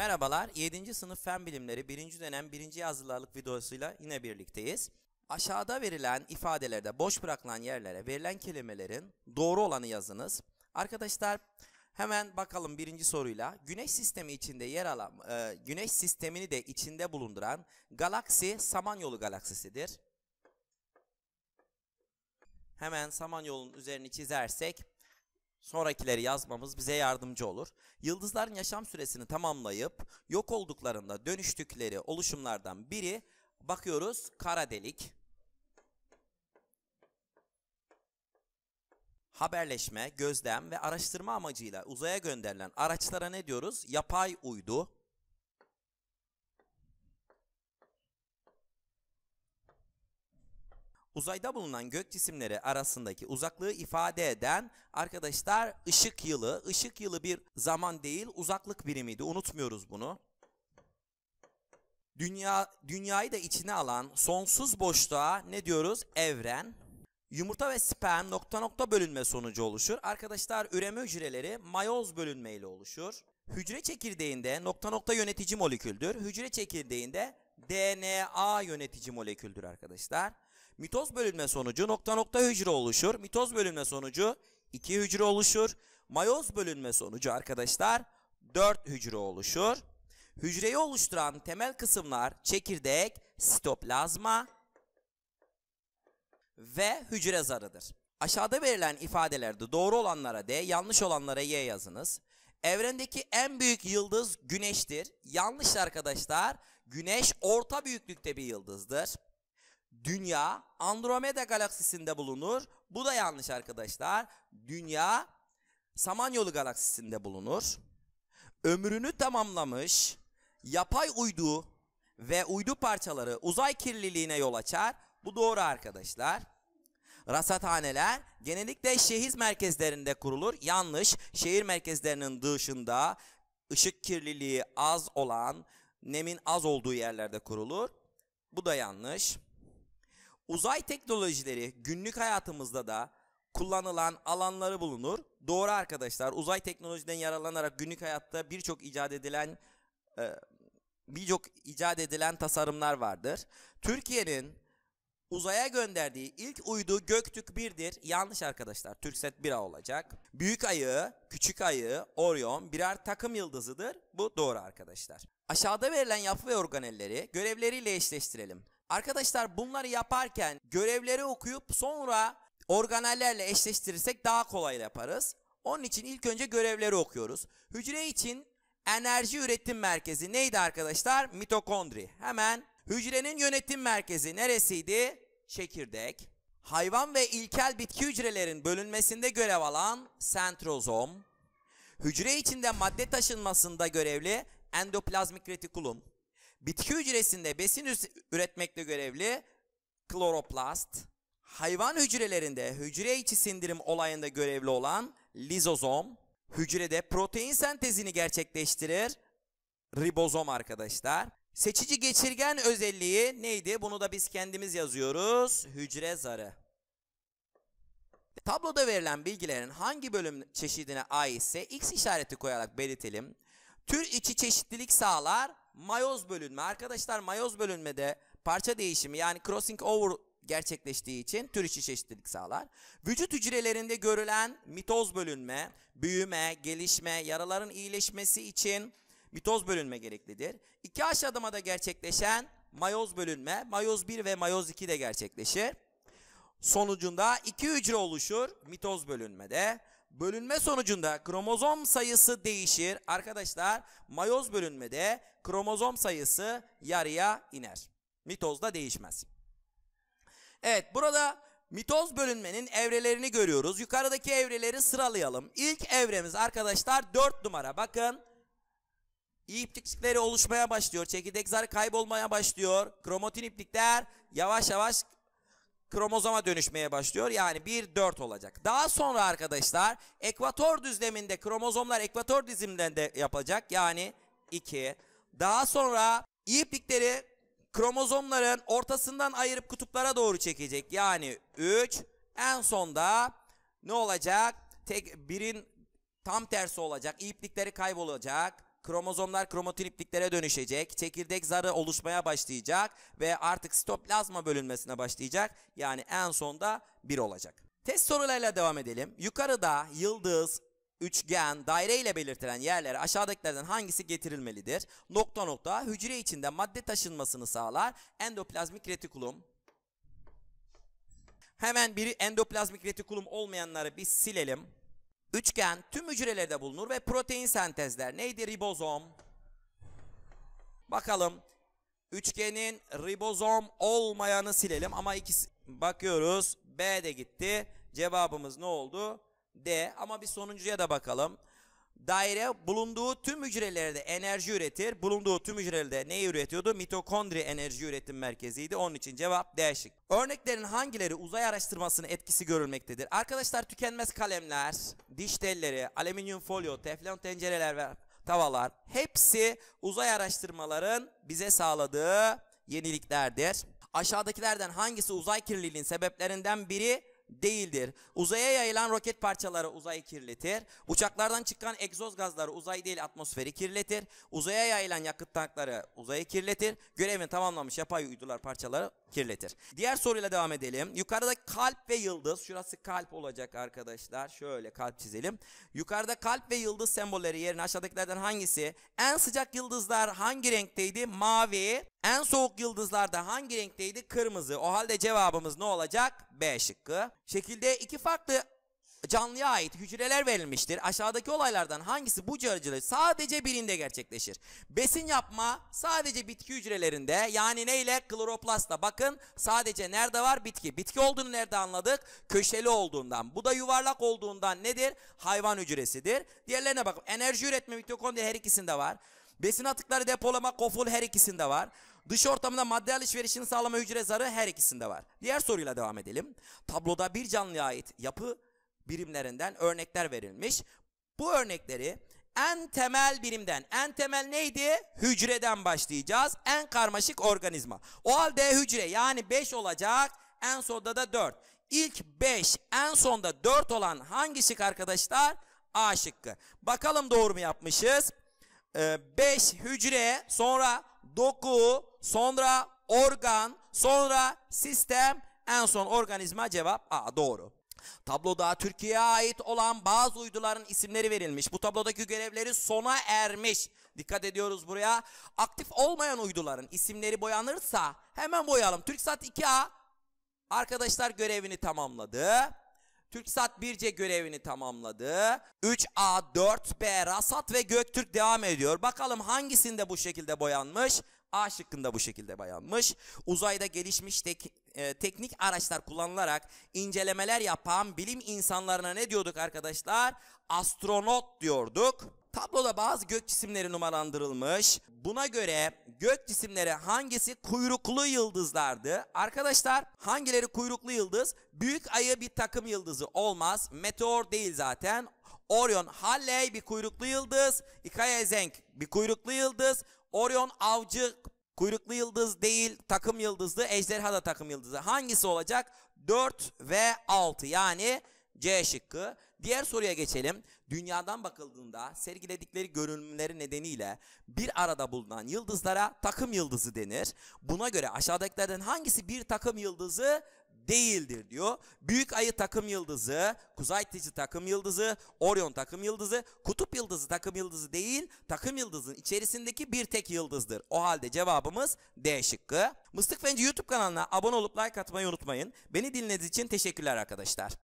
Merhabalar, 7. sınıf fen bilimleri 1. dönem 1. yazılarlık videosuyla yine birlikteyiz. Aşağıda verilen ifadelerde boş bırakılan yerlere verilen kelimelerin doğru olanı yazınız. Arkadaşlar hemen bakalım birinci soruyla. Güneş sistemi içinde yer alan, e, güneş sistemini de içinde bulunduran galaksi Samanyolu galaksisidir. Hemen Samanyolu'nun üzerini çizersek sonrakileri yazmamız bize yardımcı olur. Yıldızların yaşam süresini tamamlayıp yok olduklarında dönüştükleri oluşumlardan biri bakıyoruz kara delik. Haberleşme, gözlem ve araştırma amacıyla uzaya gönderilen araçlara ne diyoruz? Yapay uydu. uzayda bulunan gök cisimleri arasındaki uzaklığı ifade eden arkadaşlar ışık yılı. Işık yılı bir zaman değil uzaklık birimiydi unutmuyoruz bunu. Dünya, dünyayı da içine alan sonsuz boşluğa ne diyoruz? Evren. Yumurta ve sperm nokta nokta bölünme sonucu oluşur. Arkadaşlar üreme hücreleri mayoz bölünme ile oluşur. Hücre çekirdeğinde nokta nokta yönetici moleküldür. Hücre çekirdeğinde DNA yönetici moleküldür arkadaşlar. Mitoz bölünme sonucu nokta nokta hücre oluşur. Mitoz bölünme sonucu iki hücre oluşur. Mayoz bölünme sonucu arkadaşlar dört hücre oluşur. Hücreyi oluşturan temel kısımlar çekirdek, sitoplazma ve hücre zarıdır. Aşağıda verilen ifadelerde doğru olanlara D, yanlış olanlara Y yazınız. Evrendeki en büyük yıldız güneştir. Yanlış arkadaşlar. Güneş orta büyüklükte bir yıldızdır. Dünya Andromeda galaksisinde bulunur. Bu da yanlış arkadaşlar. Dünya Samanyolu galaksisinde bulunur. Ömrünü tamamlamış yapay uydu ve uydu parçaları uzay kirliliğine yol açar. Bu doğru arkadaşlar. Rasathaneler genellikle şehir merkezlerinde kurulur. Yanlış. Şehir merkezlerinin dışında ışık kirliliği az olan, nemin az olduğu yerlerde kurulur. Bu da yanlış. Uzay teknolojileri günlük hayatımızda da kullanılan alanları bulunur. Doğru arkadaşlar uzay teknolojiden yararlanarak günlük hayatta birçok icat edilen e, birçok icat edilen tasarımlar vardır. Türkiye'nin uzaya gönderdiği ilk uydu Göktürk 1'dir. Yanlış arkadaşlar. Türkset 1A olacak. Büyük ayı, küçük ayı, Orion birer takım yıldızıdır. Bu doğru arkadaşlar. Aşağıda verilen yapı ve organelleri görevleriyle eşleştirelim. Arkadaşlar bunları yaparken görevleri okuyup sonra organellerle eşleştirirsek daha kolay yaparız. Onun için ilk önce görevleri okuyoruz. Hücre için enerji üretim merkezi neydi arkadaşlar? Mitokondri. Hemen hücrenin yönetim merkezi neresiydi? Çekirdek. Hayvan ve ilkel bitki hücrelerin bölünmesinde görev alan sentrozom. Hücre içinde madde taşınmasında görevli endoplazmik retikulum. Bitki hücresinde besin üretmekle görevli kloroplast, hayvan hücrelerinde hücre içi sindirim olayında görevli olan lizozom, hücrede protein sentezini gerçekleştirir ribozom arkadaşlar. Seçici geçirgen özelliği neydi? Bunu da biz kendimiz yazıyoruz. Hücre zarı. Tabloda verilen bilgilerin hangi bölüm çeşidine aitse X işareti koyarak belirtelim. Tür içi çeşitlilik sağlar mayoz bölünme. Arkadaşlar mayoz bölünmede parça değişimi yani crossing over gerçekleştiği için tür içi çeşitlilik sağlar. Vücut hücrelerinde görülen mitoz bölünme, büyüme, gelişme, yaraların iyileşmesi için mitoz bölünme gereklidir. İki aşamada gerçekleşen mayoz bölünme, mayoz 1 ve mayoz 2 de gerçekleşir. Sonucunda iki hücre oluşur mitoz bölünmede bölünme sonucunda kromozom sayısı değişir. Arkadaşlar mayoz bölünmede kromozom sayısı yarıya iner. Mitozda değişmez. Evet burada mitoz bölünmenin evrelerini görüyoruz. Yukarıdaki evreleri sıralayalım. İlk evremiz arkadaşlar 4 numara bakın. İplikleri oluşmaya başlıyor. Çekirdek zarı kaybolmaya başlıyor. Kromatin iplikler yavaş yavaş kromozoma dönüşmeye başlıyor. Yani 1-4 olacak. Daha sonra arkadaşlar ekvator düzleminde kromozomlar ekvator dizimden de yapacak. Yani 2. Daha sonra iplikleri kromozomların ortasından ayırıp kutuplara doğru çekecek. Yani 3. En sonda ne olacak? Tek birin tam tersi olacak. İplikleri kaybolacak kromozomlar kromotinliklere dönüşecek. Çekirdek zarı oluşmaya başlayacak ve artık sitoplazma bölünmesine başlayacak. Yani en sonda bir olacak. Test sorularıyla devam edelim. Yukarıda yıldız, üçgen, daire ile belirtilen yerlere aşağıdakilerden hangisi getirilmelidir? Nokta nokta hücre içinde madde taşınmasını sağlar. Endoplazmik retikulum. Hemen biri endoplazmik retikulum olmayanları bir silelim. Üçgen tüm hücrelerde bulunur ve protein sentezler. Neydi ribozom? Bakalım. Üçgenin ribozom olmayanı silelim ama ikisi bakıyoruz. B de gitti. Cevabımız ne oldu? D ama bir sonuncuya da bakalım daire bulunduğu tüm hücrelerde enerji üretir. Bulunduğu tüm hücrelerde ne üretiyordu? Mitokondri enerji üretim merkeziydi. Onun için cevap değişik. Örneklerin hangileri uzay araştırmasının etkisi görülmektedir? Arkadaşlar tükenmez kalemler, diş telleri, alüminyum folyo, teflon tencereler ve tavalar hepsi uzay araştırmaların bize sağladığı yeniliklerdir. Aşağıdakilerden hangisi uzay kirliliğinin sebeplerinden biri değildir. Uzaya yayılan roket parçaları uzayı kirletir. Uçaklardan çıkan egzoz gazları uzay değil atmosferi kirletir. Uzaya yayılan yakıt tankları uzayı kirletir. Görevini tamamlamış yapay uydular parçaları kirletir. Diğer soruyla devam edelim. Yukarıda kalp ve yıldız. Şurası kalp olacak arkadaşlar. Şöyle kalp çizelim. Yukarıda kalp ve yıldız sembolleri yerine aşağıdakilerden hangisi? En sıcak yıldızlar hangi renkteydi? Mavi, en soğuk yıldızlarda hangi renkteydi? Kırmızı. O halde cevabımız ne olacak? B şıkkı. Şekilde iki farklı canlıya ait hücreler verilmiştir. Aşağıdaki olaylardan hangisi bu cırcırı sadece birinde gerçekleşir? Besin yapma sadece bitki hücrelerinde yani neyle? Kloroplastla. Bakın sadece nerede var? Bitki. Bitki olduğunu nerede anladık? Köşeli olduğundan. Bu da yuvarlak olduğundan nedir? Hayvan hücresidir. Diğerlerine bakın. Enerji üretme mitokondri her ikisinde var. Besin atıkları depolama koful her ikisinde var. Dış ortamda madde alışverişini sağlama hücre zarı her ikisinde var. Diğer soruyla devam edelim. Tabloda bir canlıya ait yapı birimlerinden örnekler verilmiş. Bu örnekleri en temel birimden, en temel neydi? Hücreden başlayacağız. En karmaşık organizma. O halde hücre yani 5 olacak, en sonda da 4. İlk 5, en sonda 4 olan hangi şık arkadaşlar? A şıkkı. Bakalım doğru mu yapmışız? 5 ee, hücre, sonra doku, sonra organ, sonra sistem, en son organizma cevap A doğru. Tabloda Türkiye'ye ait olan bazı uyduların isimleri verilmiş. Bu tablodaki görevleri sona ermiş. Dikkat ediyoruz buraya. Aktif olmayan uyduların isimleri boyanırsa hemen boyayalım. TürkSat 2A arkadaşlar görevini tamamladı. TürkSat 1C görevini tamamladı. 3A, 4B, Rasat ve Göktürk devam ediyor. Bakalım hangisinde bu şekilde boyanmış? A şıkkında bu şekilde boyanmış. Uzayda gelişmiş tek, e, teknik araçlar kullanılarak incelemeler yapan bilim insanlarına ne diyorduk arkadaşlar? Astronot diyorduk. Tabloda bazı gök cisimleri numaralandırılmış. Buna göre gök cisimleri hangisi kuyruklu yıldızlardı? Arkadaşlar hangileri kuyruklu yıldız? Büyük ayı bir takım yıldızı olmaz. Meteor değil zaten. Orion Halley bir kuyruklu yıldız. Ikaya Zenk bir kuyruklu yıldız. Orion avcı kuyruklu yıldız değil takım yıldızı. Ejderha da takım yıldızı. Hangisi olacak? 4 ve 6 yani C şıkkı. Diğer soruya geçelim. Dünyadan bakıldığında sergiledikleri görünümleri nedeniyle bir arada bulunan yıldızlara takım yıldızı denir. Buna göre aşağıdakilerden hangisi bir takım yıldızı değildir diyor. Büyük ayı takım yıldızı, kuzey tizi takım yıldızı, Orion takım yıldızı, kutup yıldızı takım yıldızı değil, takım yıldızın içerisindeki bir tek yıldızdır. O halde cevabımız D şıkkı. Mıstık Fenci YouTube kanalına abone olup like atmayı unutmayın. Beni dinlediğiniz için teşekkürler arkadaşlar.